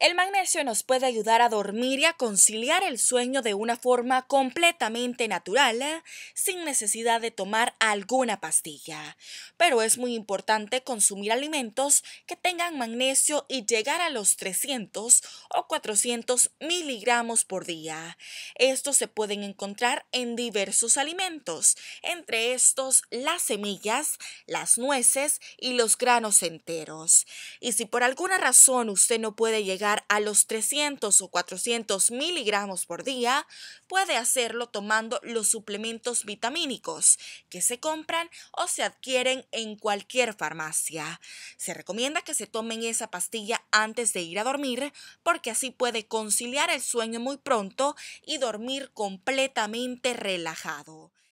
El magnesio nos puede ayudar a dormir y a conciliar el sueño de una forma completamente natural, ¿eh? sin necesidad de tomar alguna pastilla. Pero es muy importante consumir alimentos que tengan magnesio y llegar a los 300 o 400 miligramos por día. Estos se pueden encontrar en diversos alimentos, entre estos las semillas, las nueces y los granos enteros. Y si por alguna razón usted no puede llegar a los 300 o 400 miligramos por día, puede hacerlo tomando los suplementos vitamínicos que se compran o se adquieren en cualquier farmacia. Se recomienda que se tomen esa pastilla antes de ir a dormir porque así puede conciliar el sueño muy pronto y dormir completamente relajado.